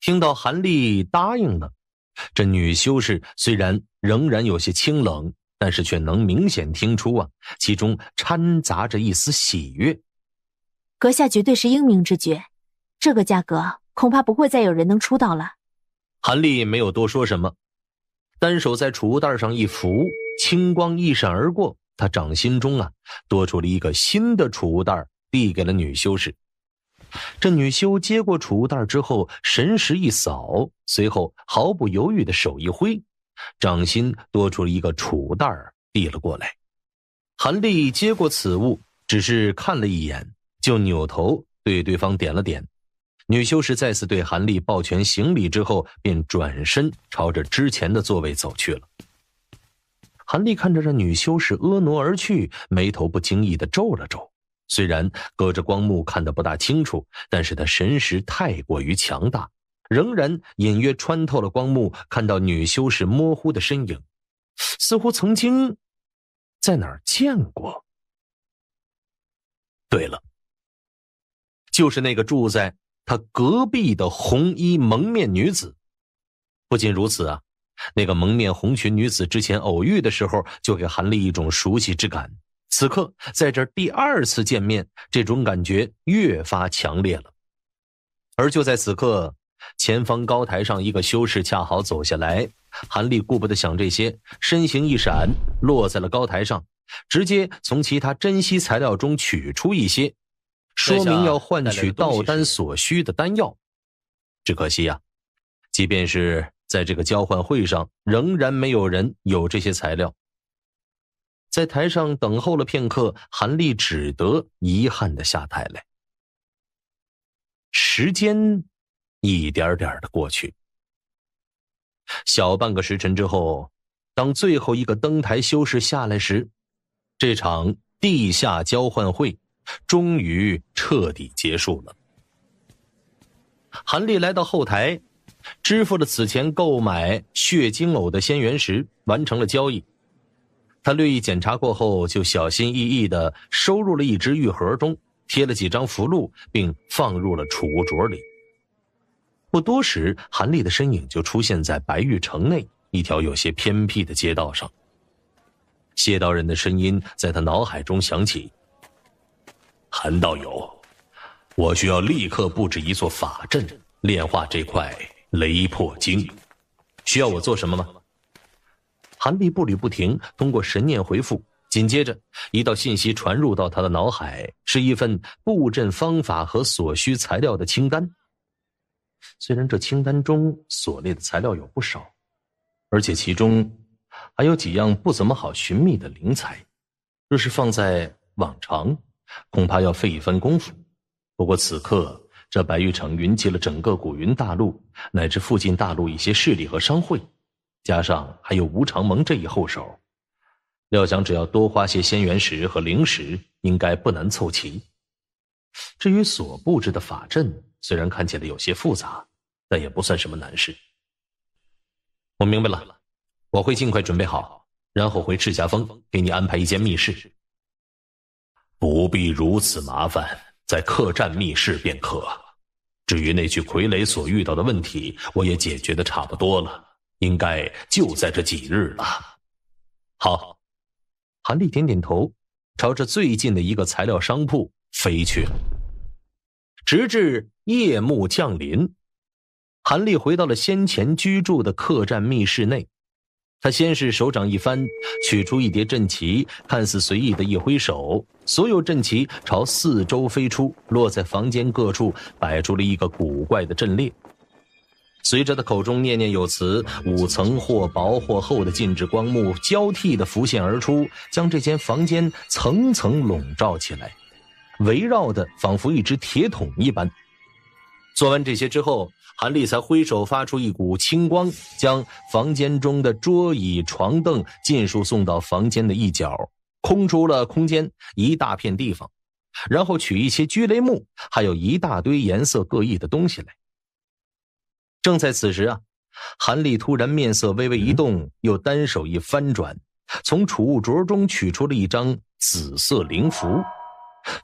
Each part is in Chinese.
听到韩立答应了，这女修士虽然仍然有些清冷，但是却能明显听出啊，其中掺杂着一丝喜悦。阁下绝对是英明之举，这个价格恐怕不会再有人能出到了。韩立没有多说什么，单手在储物袋上一拂，青光一闪而过，他掌心中啊，多出了一个新的储物袋，递给了女修士。这女修接过储物袋之后，神识一扫，随后毫不犹豫的手一挥，掌心多出了一个储物袋递了过来。韩立接过此物，只是看了一眼，就扭头对对方点了点。女修士再次对韩立抱拳行礼之后，便转身朝着之前的座位走去了。韩立看着这女修士婀娜而去，眉头不经意的皱了皱。虽然隔着光幕看得不大清楚，但是他神识太过于强大，仍然隐约穿透了光幕，看到女修士模糊的身影，似乎曾经在哪儿见过。对了，就是那个住在他隔壁的红衣蒙面女子。不仅如此啊，那个蒙面红裙女子之前偶遇的时候，就给韩立一种熟悉之感。此刻在这第二次见面，这种感觉越发强烈了。而就在此刻，前方高台上一个修士恰好走下来，韩立顾不得想这些，身形一闪，落在了高台上，直接从其他珍稀材料中取出一些，说明要换取道丹所需的丹药。只可惜啊，即便是在这个交换会上，仍然没有人有这些材料。在台上等候了片刻，韩立只得遗憾的下台来。时间一点点的过去，小半个时辰之后，当最后一个登台修士下来时，这场地下交换会终于彻底结束了。韩立来到后台，支付了此前购买血晶偶的仙元石，完成了交易。他略一检查过后，就小心翼翼的收入了一只玉盒中，贴了几张符箓，并放入了储物镯里。不多时，韩立的身影就出现在白玉城内一条有些偏僻的街道上。谢道人的声音在他脑海中响起：“韩道友，我需要立刻布置一座法阵，炼化这块雷破经，需要我做什么吗？”韩碧步履不停，通过神念回复。紧接着，一道信息传入到他的脑海，是一份布阵方法和所需材料的清单。虽然这清单中所列的材料有不少，而且其中还有几样不怎么好寻觅的灵材，若是放在往常，恐怕要费一番功夫。不过此刻，这白玉城云集了整个古云大陆，乃至附近大陆一些势力和商会。加上还有吴长蒙这一后手，料想只要多花些仙元石和灵石，应该不难凑齐。至于所布置的法阵，虽然看起来有些复杂，但也不算什么难事。我明白了，我会尽快准备好，然后回赤霞峰给你安排一间密室。不必如此麻烦，在客栈密室便可。至于那具傀儡所遇到的问题，我也解决的差不多了。应该就在这几日了。好，韩立点点头，朝着最近的一个材料商铺飞去。直至夜幕降临，韩立回到了先前居住的客栈密室内。他先是手掌一翻，取出一叠阵旗，看似随意的一挥手，所有阵旗朝四周飞出，落在房间各处，摆出了一个古怪的阵列。随着他口中念念有词，五层或薄或厚的禁制光幕交替的浮现而出，将这间房间层层笼罩起来，围绕的仿佛一只铁桶一般。做完这些之后，韩立才挥手发出一股青光，将房间中的桌椅床凳尽数送到房间的一角，空出了空间一大片地方，然后取一些拘雷木，还有一大堆颜色各异的东西来。正在此时啊，韩立突然面色微微一动，又单手一翻转，从储物镯中取出了一张紫色灵符，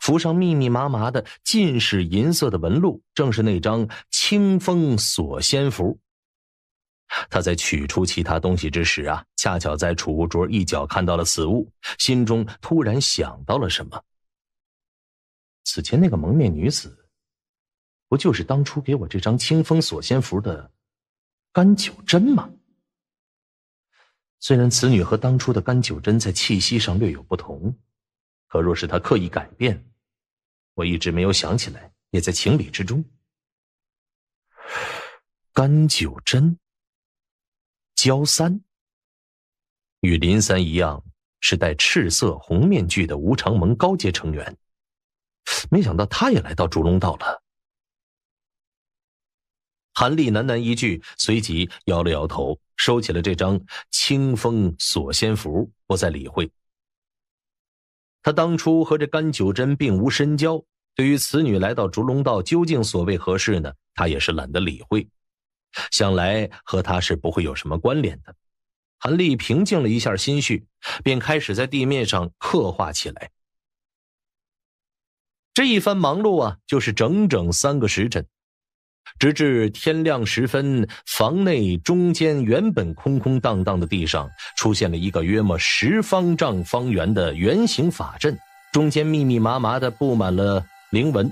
符上密密麻麻的尽是银色的纹路，正是那张清风锁仙符。他在取出其他东西之时啊，恰巧在储物桌一角看到了此物，心中突然想到了什么。此前那个蒙面女子。不就是当初给我这张清风锁仙符的甘九真吗？虽然此女和当初的甘九真在气息上略有不同，可若是她刻意改变，我一直没有想起来，也在情理之中。甘九真，焦三，与林三一样，是戴赤色红面具的无常盟高阶成员。没想到他也来到烛龙道了。韩立喃喃一句，随即摇了摇头，收起了这张清风锁仙符，不再理会。他当初和这甘九真并无深交，对于此女来到烛龙道究竟所为何事呢？他也是懒得理会，想来和他是不会有什么关联的。韩立平静了一下心绪，便开始在地面上刻画起来。这一番忙碌啊，就是整整三个时辰。直至天亮时分，房内中间原本空空荡荡的地上，出现了一个约莫十方丈方圆的圆形法阵，中间密密麻麻的布满了灵纹，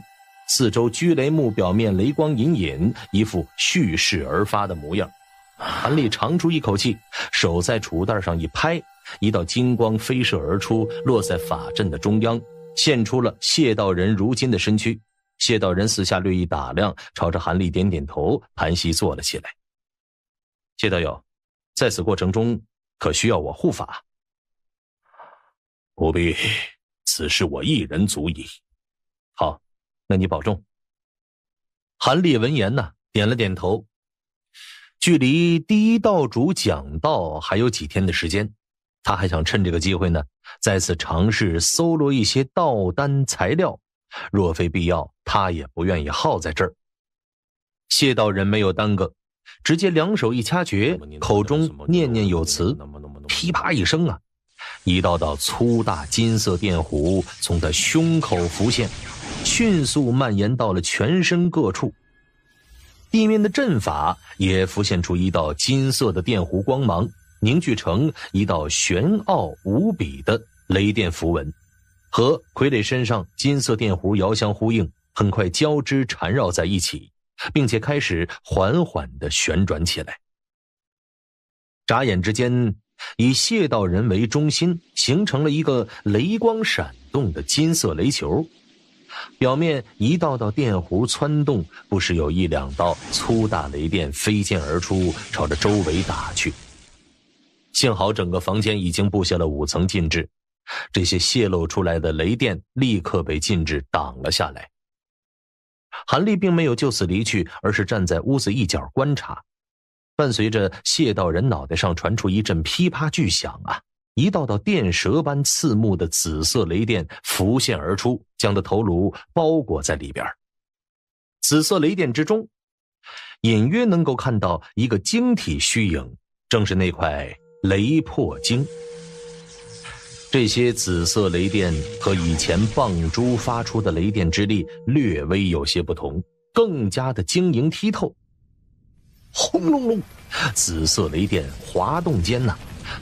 四周拘雷木表面雷光隐隐，一副蓄势而发的模样。韩立长出一口气，手在储袋上一拍，一道金光飞射而出，落在法阵的中央，现出了谢道人如今的身躯。谢道人四下略一打量，朝着韩立点点头，盘膝坐了起来。谢道友，在此过程中可需要我护法？不必，此事我一人足矣。好，那你保重。韩立闻言呢，点了点头。距离第一道主讲道还有几天的时间，他还想趁这个机会呢，再次尝试搜罗一些道丹材料。若非必要，他也不愿意耗在这儿。谢道人没有耽搁，直接两手一掐诀，口中念念有词，噼啪一声啊，一道道粗大金色电弧从他胸口浮现，迅速蔓延到了全身各处。地面的阵法也浮现出一道金色的电弧光芒，凝聚成一道玄奥无比的雷电符文。和傀儡身上金色电弧遥相呼应，很快交织缠绕在一起，并且开始缓缓的旋转起来。眨眼之间，以谢道人为中心，形成了一个雷光闪动的金色雷球，表面一道道电弧窜动，不时有一两道粗大雷电飞溅而出，朝着周围打去。幸好整个房间已经布下了五层禁制。这些泄露出来的雷电立刻被禁制挡了下来。韩立并没有就此离去，而是站在屋子一角观察。伴随着谢道人脑袋上传出一阵噼啪巨响，啊，一道道电蛇般刺目的紫色雷电浮现而出，将他头颅包裹在里边。紫色雷电之中，隐约能够看到一个晶体虚影，正是那块雷破晶。这些紫色雷电和以前棒珠发出的雷电之力略微有些不同，更加的晶莹剔透。轰隆隆，紫色雷电滑动间呢，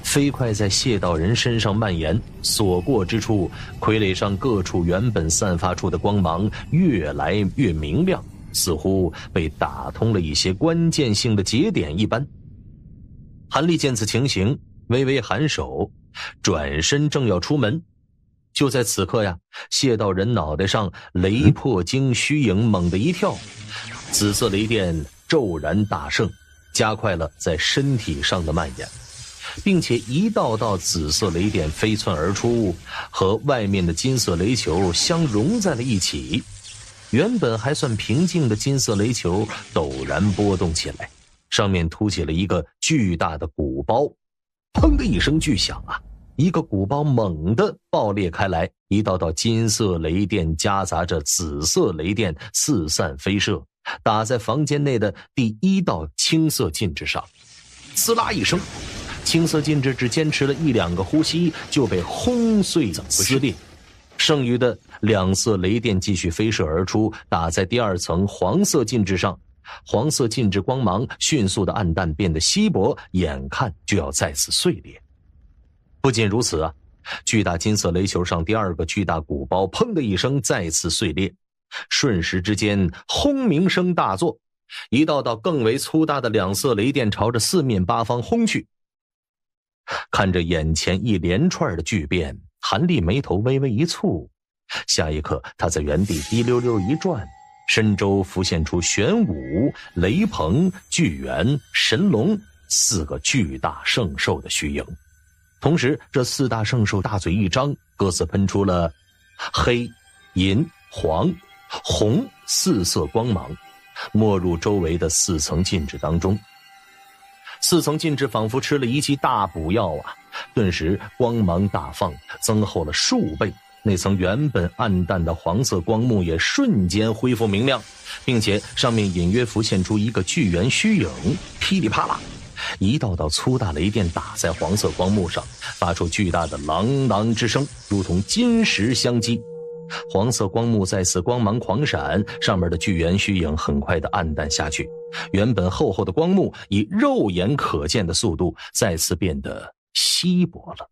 飞快在谢道人身上蔓延，所过之处，傀儡上各处原本散发出的光芒越来越明亮，似乎被打通了一些关键性的节点一般。韩立见此情形，微微颔首。转身正要出门，就在此刻呀，谢道人脑袋上雷破惊虚影猛地一跳，紫色雷电骤然大盛，加快了在身体上的蔓延，并且一道道紫色雷电飞窜而出，和外面的金色雷球相融在了一起。原本还算平静的金色雷球陡然波动起来，上面凸起了一个巨大的鼓包。砰的一声巨响啊！一个鼓包猛地爆裂开来，一道道金色雷电夹杂着紫色雷电四散飞射，打在房间内的第一道青色禁制上，呲啦一声，青色禁制只坚持了一两个呼吸就被轰碎撕裂。剩余的两色雷电继续飞射而出，打在第二层黄色禁制上。黄色禁制光芒迅速的暗淡，变得稀薄，眼看就要再次碎裂。不仅如此啊，巨大金色雷球上第二个巨大鼓包，砰的一声再次碎裂，瞬时之间轰鸣声大作，一道道更为粗大的两色雷电朝着四面八方轰去。看着眼前一连串的巨变，韩立眉头微微一蹙，下一刻他在原地滴溜溜一转。身周浮现出玄武、雷鹏、巨猿、神龙四个巨大圣兽的虚影，同时这四大圣兽大嘴一张，各自喷出了黑、银、黄、红四色光芒，没入周围的四层禁制当中。四层禁制仿佛吃了一剂大补药啊，顿时光芒大放，增厚了数倍。那层原本暗淡的黄色光幕也瞬间恢复明亮，并且上面隐约浮现出一个巨猿虚影。噼里啪啦，一道道粗大雷电打在黄色光幕上，发出巨大的啷啷之声，如同金石相击。黄色光幕再次光芒狂闪，上面的巨猿虚影很快的暗淡下去。原本厚厚的光幕以肉眼可见的速度再次变得稀薄了。